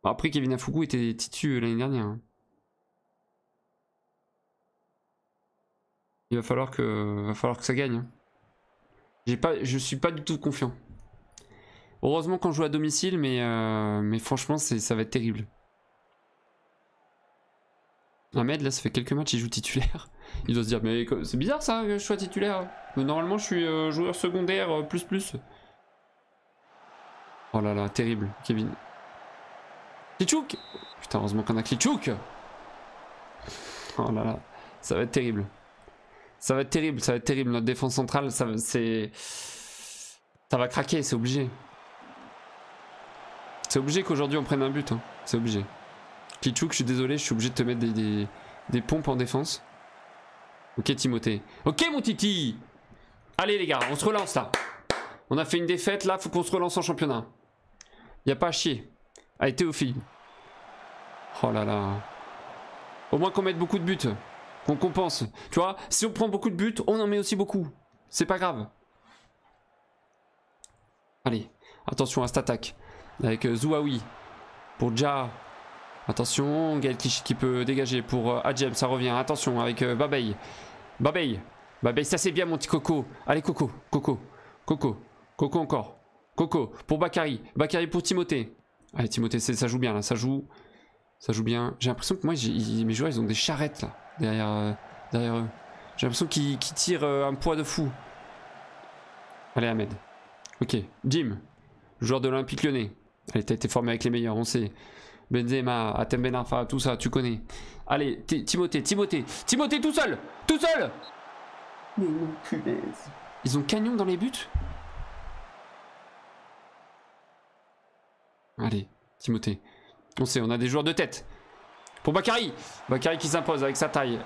Après, Kevin Afougou était titu l'année dernière. Hein. Il va falloir que, va falloir que ça gagne. Hein. J'ai pas, je suis pas du tout confiant. Heureusement qu'on joue à domicile, mais, euh, mais franchement, ça va être terrible. Ahmed, là, ça fait quelques matchs, il joue titulaire. Il doit se dire, mais c'est bizarre ça, que je sois titulaire. Normalement, je suis euh, joueur secondaire, euh, plus plus. Oh là là, terrible, Kevin. Putain, heureusement qu'on a Klitschouk Oh là là, ça va être terrible. Ça va être terrible, ça va être terrible. Notre défense centrale, ça, c'est... Ça va craquer, c'est obligé. C'est obligé qu'aujourd'hui on prenne un but, hein. c'est obligé que je suis désolé, je suis obligé de te mettre des, pompes en défense. Ok, Timothée. Ok, mon Titi Allez, les gars, on se relance, là. On a fait une défaite, là, faut qu'on se relance en championnat. Y a pas à chier. Allez, Théophile. Oh là là. Au moins qu'on mette beaucoup de buts. Qu'on compense. Tu vois, si on prend beaucoup de buts, on en met aussi beaucoup. C'est pas grave. Allez, attention à cette attaque. Avec euh, Zouaoui. Pour Ja. Attention, Galkish qui peut dégager pour euh, Adjem, ça revient. Attention avec euh, Babey. Babey. Babey, ça c'est bien mon petit Coco. Allez Coco, Coco, Coco, Coco encore. Coco pour Bakari. Bakary pour Timothée. Allez Timothée, ça joue bien là, ça joue. Ça joue bien. J'ai l'impression que moi, mes joueurs, ils ont des charrettes là, derrière, euh, derrière eux. J'ai l'impression qu'ils tirent un poids de fou. Allez Ahmed. Ok, Jim, joueur de l'Olympique lyonnais. Elle a été formé avec les meilleurs, on sait. Benzema, Atem ben tout ça, tu connais. Allez, Timothée, Timothée, Timothée tout seul Tout seul Mais non, Ils ont Canyon dans les buts Allez, Timothée. On sait, on a des joueurs de tête. Pour Bakary Bakary qui s'impose avec sa taille.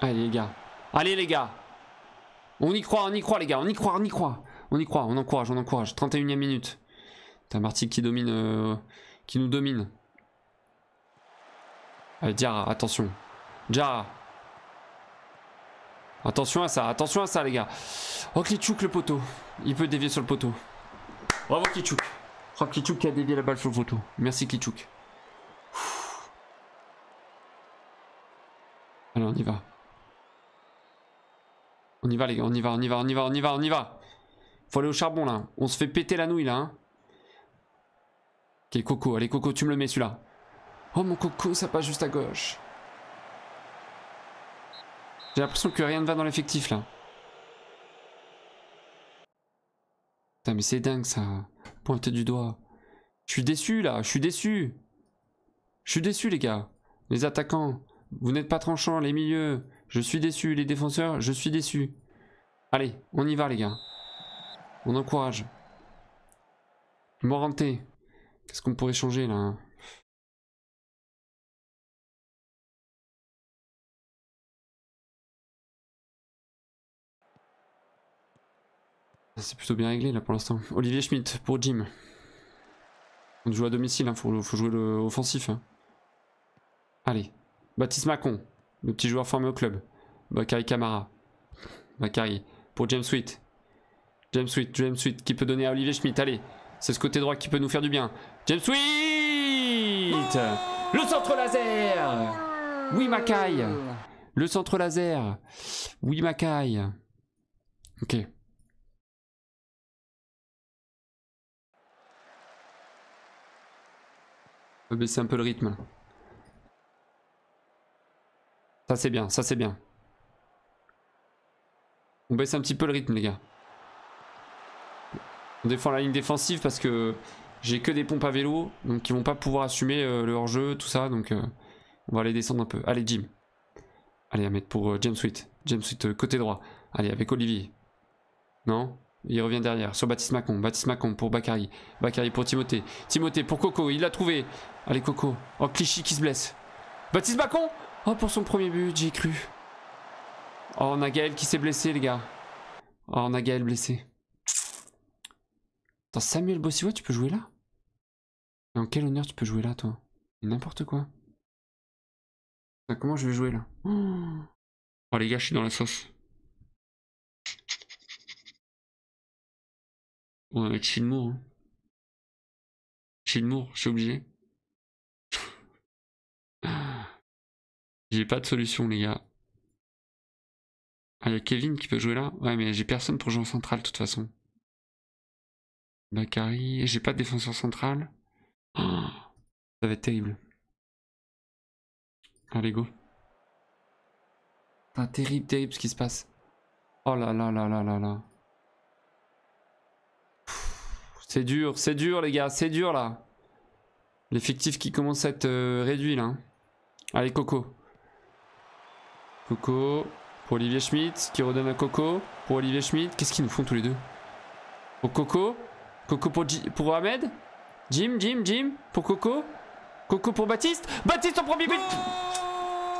Allez les gars. Allez les gars. On y croit, on y croit les gars, on y croit, on y croit. On y croit, on encourage, on encourage. 31 ème minute. T'as Marty qui domine, euh, qui nous domine. Allez, euh, Diarra, attention. Diarra. Attention à ça, attention à ça, les gars. Oh, Klitschuk, le poteau. Il peut dévier sur le poteau. Bravo, Klitschuk. Oh, qui a dévié la balle sur le poteau. Merci, Klitschuk. Allez, on y va. On y va, les gars, on y va, on y va, on y va, on y va, on y va. Faut aller au charbon, là. On se fait péter la nouille, là. Hein. Ok Coco. Allez, Coco, tu me le mets celui-là. Oh, mon Coco, ça passe juste à gauche. J'ai l'impression que rien ne va dans l'effectif, là. Putain, mais c'est dingue, ça. pointe du doigt. Je suis déçu, là. Je suis déçu. Je suis déçu, les gars. Les attaquants, vous n'êtes pas tranchants. Les milieux, je suis déçu. Les défenseurs, je suis déçu. Allez, on y va, les gars. On encourage. Morante. Qu'est-ce qu'on pourrait changer là hein C'est plutôt bien réglé là pour l'instant. Olivier Schmitt, pour Jim. On joue à domicile, hein, faut, jouer le offensif. Hein. Allez. Baptiste Macon, le petit joueur formé au club. Bakari Camara. Bakari pour James Sweet. James Sweet, James Sweet qui peut donner à Olivier Schmidt. Allez, c'est ce côté droit qui peut nous faire du bien. James Sweet Le centre laser Oui, Makai Le centre laser Oui, Makai Ok. On va baisser un peu le rythme. Ça c'est bien, ça c'est bien. On baisse un petit peu le rythme les gars. On défend la ligne défensive parce que j'ai que des pompes à vélo, donc ils vont pas pouvoir assumer euh, le hors-jeu, tout ça, donc euh, on va les descendre un peu. Allez, Jim. Allez, à mettre pour euh, James Sweet. James Sweet, côté droit. Allez, avec Olivier. Non Il revient derrière, sur Baptiste Macon. Baptiste Macon pour Bakari. Bakary pour Timothée. Timothée pour Coco, il l'a trouvé. Allez, Coco. Oh, Clichy qui se blesse. Baptiste Macon Oh, pour son premier but, j'ai cru. Oh, on qui s'est blessé, les gars. Oh, on blessé. Samuel Bossiwa, tu peux jouer là en quel honneur tu peux jouer là, toi N'importe quoi. comment je vais jouer là Oh les gars, je suis dans la sauce. On va mettre Hein. je suis obligé. j'ai pas de solution, les gars. Ah, y a Kevin qui peut jouer là Ouais, mais j'ai personne pour jouer en centrale, de toute façon et J'ai pas de défenseur central. Oh, ça va être terrible. Allez, go. un terrible, terrible ce qui se passe. Oh là là là là là là. C'est dur, c'est dur les gars, c'est dur là. L'effectif qui commence à être euh, réduit là. Hein. Allez, Coco. Coco pour Olivier Schmitt qui redonne à Coco. Pour Olivier Schmitt, qu'est-ce qu'ils nous font tous les deux Pour Coco, Coco pour, Ahmed Jim, Jim, Jim pour Coco Coco pour Baptiste Baptiste son premier but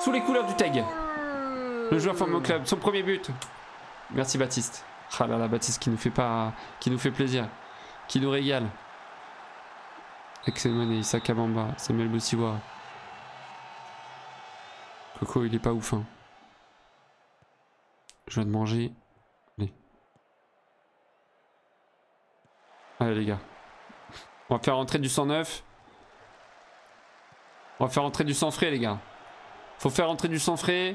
Sous les couleurs du tag Le joueur forme au club, son premier but Merci Baptiste Ah là là, Baptiste qui nous fait, pas, qui nous fait plaisir Qui nous régale excellent Issa Kabamba, Samuel Bossiwa Coco il est pas ouf hein. Je viens de manger Allez les gars. On va faire rentrer du 109. On va faire rentrer du sang frais les gars. Faut faire rentrer du sang frais.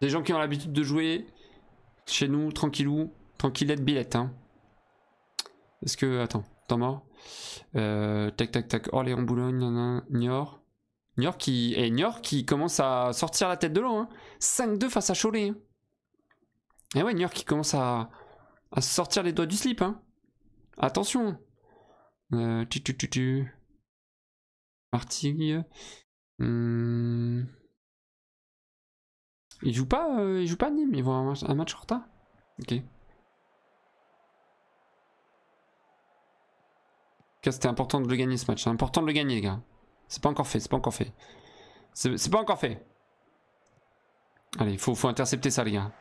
Des gens qui ont l'habitude de jouer chez nous, tranquillou, tranquillette, billette. Hein. Est-ce que... Attends, T'en mort. Euh, tac, tac, tac. Orléans, oh, Boulogne, Niort. Niort qui... Et eh, Niort qui commence à sortir la tête de l'eau. Hein. 5-2 face à Cholet. Hein. Et eh ouais, New York qui commence à, à sortir les doigts du slip. Hein. Attention. Euh, tu, tu, tu, tu. Hmm. Ils pas, euh, pas Nîmes, ils vont un match, un match en retard. Ok. C'était important de le gagner ce match. C'est important de le gagner, les gars. C'est pas encore fait, c'est pas encore fait. C'est pas encore fait. Allez, il faut intercepter ça, les gars.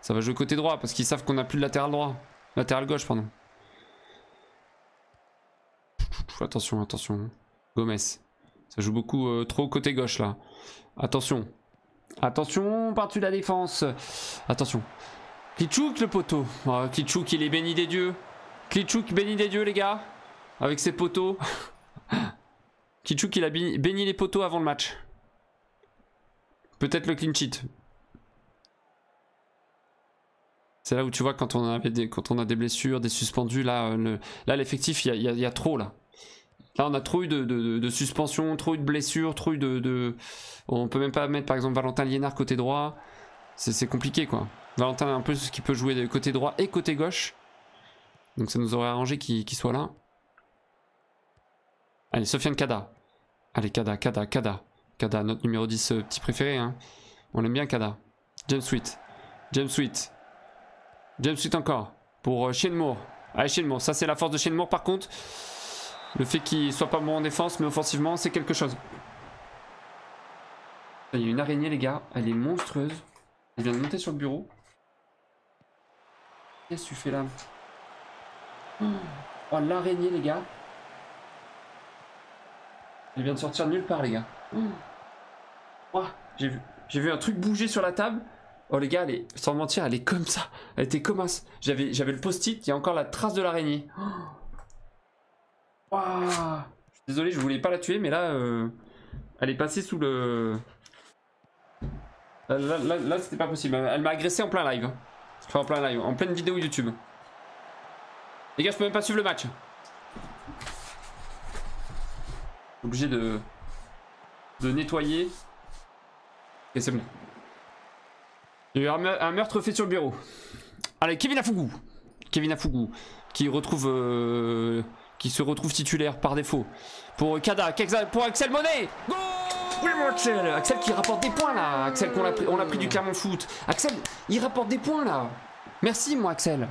Ça va jouer côté droit parce qu'ils savent qu'on n'a plus de latéral droit. Latéral gauche, pardon. Attention, attention. Gomes. Ça joue beaucoup euh, trop côté gauche là. Attention. Attention, par-dessus la défense. Attention. Klitschuk, le poteau. Oh, il est béni des dieux. Klitschuk, béni des dieux, les gars. Avec ses poteaux. [LAUGHS] Klitschuk, il a béni les poteaux avant le match. Peut-être le clean sheet. C'est là où tu vois quand on, des, quand on a des blessures, des suspendus, là euh, l'effectif, il y, a, trop là. Là on a trop eu de, de, suspensions, trop eu de blessures, trop eu de, de, On peut même pas mettre par exemple Valentin Liénard côté droit. C'est compliqué quoi. Valentin est un peu ce qui peut jouer côté droit et côté gauche. Donc ça nous aurait arrangé qu'il soit là. Allez, Sofiane Kada. Allez, Kada, Kada, Kada. Kada, notre numéro 10 euh, petit préféré. Hein. On aime bien, Kada. James Sweet. James Sweet suite encore. Pour euh, mort Allez, ah, Moore Ça, c'est la force de mort par contre. Le fait qu'il soit pas bon en défense, mais offensivement, c'est quelque chose. Il y a une araignée, les gars. Elle est monstrueuse. Elle vient de monter sur le bureau. Qu'est-ce que tu fais là Oh, l'araignée, les gars. Elle vient de sortir nulle part, les gars. J'ai vu un truc bouger sur la table. Oh les gars, sans mentir, elle est comme ça. Elle était comme ça. J'avais, j'avais le post-it, il y a encore la trace de l'araignée. [GASPS] Je Désolé, je voulais pas la tuer, mais là, euh, elle est passée sous le... Là, c'était pas possible. Elle m'a agressé en plein live. Hein. Enfin, en plein live, en pleine vidéo YouTube. Les gars, je peux même pas suivre le match. Obligé de... de nettoyer. Et c'est bon. Il y a eu un meurtre fait sur le bureau. Allez, Kevin Afougou. Kevin Afougou, qui retrouve, euh, qui se retrouve titulaire par défaut. Pour Kada, pour Axel Monet. Go! oui, mon Axel. Axel qui rapporte des points là. Axel qu'on a pris, on a pris du Clermont Foot. Axel, il rapporte des points là. Merci, moi Axel.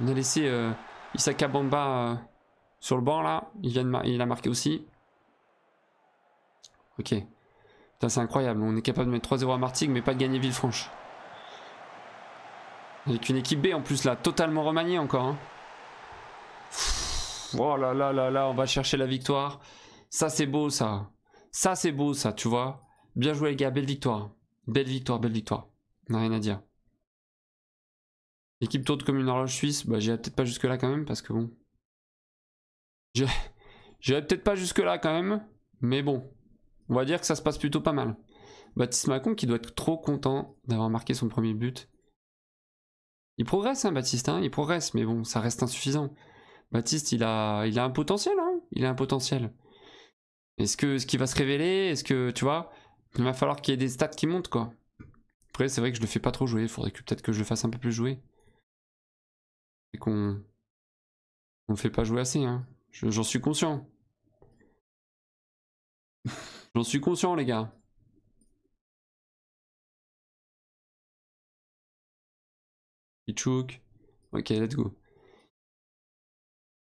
On a laissé euh, Isaka Bamba euh, sur le banc là. Il vient il a marqué aussi. Ok c'est incroyable. On est capable de mettre 3-0 à Martigues, mais pas de gagner Villefranche. Avec une équipe B en plus là, totalement remaniée encore. Voilà, hein. Oh là là là là, on va chercher la victoire. Ça c'est beau ça. Ça c'est beau ça, tu vois. Bien joué les gars, belle victoire. Belle victoire, belle victoire. N'a rien à dire. Équipe tourne comme une horloge suisse. Bah j'irai peut-être pas jusque là quand même parce que bon. J'irai peut-être pas jusque là quand même. Mais bon, on va dire que ça se passe plutôt pas mal. Baptiste Macon qui doit être trop content d'avoir marqué son premier but. Il progresse, hein, Baptiste, hein, il progresse, mais bon, ça reste insuffisant. Baptiste, il a, il a un potentiel, hein il a un potentiel. Est-ce que ce qui va se révéler, est-ce que, tu vois, il va falloir qu'il y ait des stats qui montent, quoi. Après, c'est vrai que je le fais pas trop jouer, il faudrait que peut-être que je le fasse un peu plus jouer. Et qu'on on le fait pas jouer assez, hein. J'en suis conscient. [LAUGHS] J'en suis conscient, les gars. Pichouk. Ok, let's go.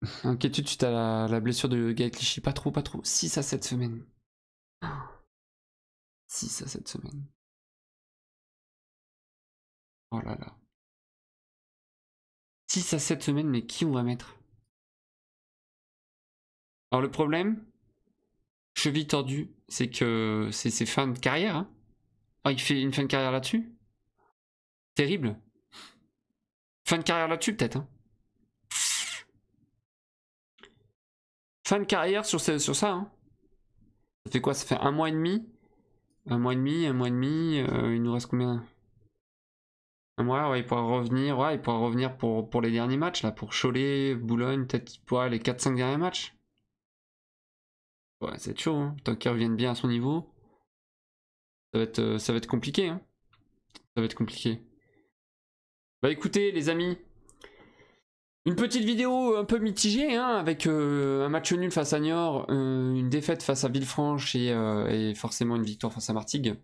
[LAUGHS] Inquiétude tu à la, la, blessure de Gaël Pas trop, pas trop. 6 à 7 semaines. 6 ah. à 7 semaines. Oh là là. 6 à 7 semaines, mais qui on va mettre Alors le problème, Cheville tordue, c'est que c'est fin de carrière. Hein ah, il fait une fin de carrière là-dessus Terrible. Fin de carrière là-dessus, peut-être. Hein. fin de carrière sur, ça. Hein. ça fait quoi Ça fait un mois et demi Un mois et demi, un mois et demi. il nous reste combien Un mois, ouais, il pourra revenir. Ouais, il pourra revenir pour, pour les derniers matchs, là, pour Cholet, Boulogne, peut-être pour les 4-5 derniers matchs c'est chaud, hein. tant qu'il revienne bien à son niveau, ça va être, euh, compliqué. Hein. Ça va être compliqué. Bah écoutez les amis, une petite vidéo un peu mitigée, hein, avec euh, un match nul face à Niort, euh, une défaite face à Villefranche et, forcément une victoire face à Martigues.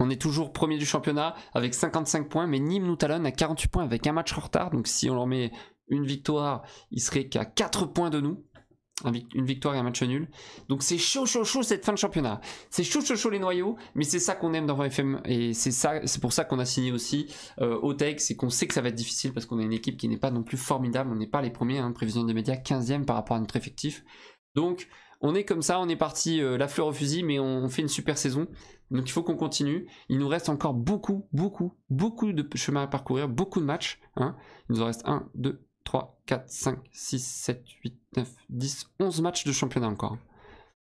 On est toujours premier du championnat avec 55 points, mais Nîmes nous a à 48 points avec un match en retard. Donc si on leur met une victoire, ils seraient qu'à 4 points de nous une victoire et un match nul. Donc c'est chaud, chaud, chaud cette fin de championnat. C'est chaud, chaud, chaud les noyaux, mais c'est ça qu'on aime dans FM et c'est ça, c'est pour ça qu'on a signé aussi au euh, Tech, c'est qu'on sait que ça va être difficile parce qu'on a une équipe qui n'est pas non plus formidable. On n'est pas les premiers, hein, prévision des médias, 15e par rapport à notre effectif. Donc on est comme ça, on est parti euh, la fleur au fusil, mais on, fait une super saison. Donc il faut qu'on continue. Il nous reste encore beaucoup, beaucoup, beaucoup de chemin à parcourir, beaucoup de matchs. Hein. Il nous en reste 1, 2, 3, 4, 5, 6, 7, 8, 9, 10, 11 matchs de championnat encore.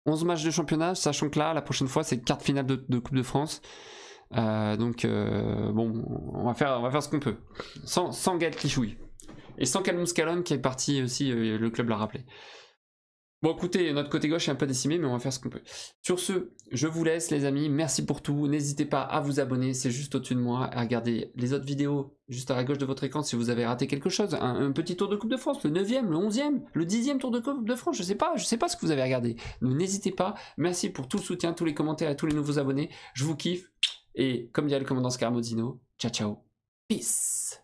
11 matchs de championnat, sachant que là, la prochaine fois, c'est quart finale de, de, Coupe de France. Euh, donc, euh, bon, on va faire, on va faire ce qu'on peut. Sans, sans Gaël Kichoui. Et sans Calum Scalon qui est parti aussi, euh, le club l'a rappelé. Bon, écoutez, notre côté gauche est un peu décimé, mais on va faire ce qu'on peut. Sur ce, je vous laisse, les amis. Merci pour tout. N'hésitez pas à vous abonner. C'est juste au-dessus de moi. À regarder les autres vidéos juste à la gauche de votre écran si vous avez raté quelque chose. Un, petit tour de Coupe de France, le 9e, le 11e, le 10e tour de Coupe de France. Je sais pas, je sais pas ce que vous avez regardé. n'hésitez pas. Merci pour tout le soutien, tous les commentaires et tous les nouveaux abonnés. Je vous kiffe. Et comme dit le commandant Scaramodino, ciao, ciao. Peace.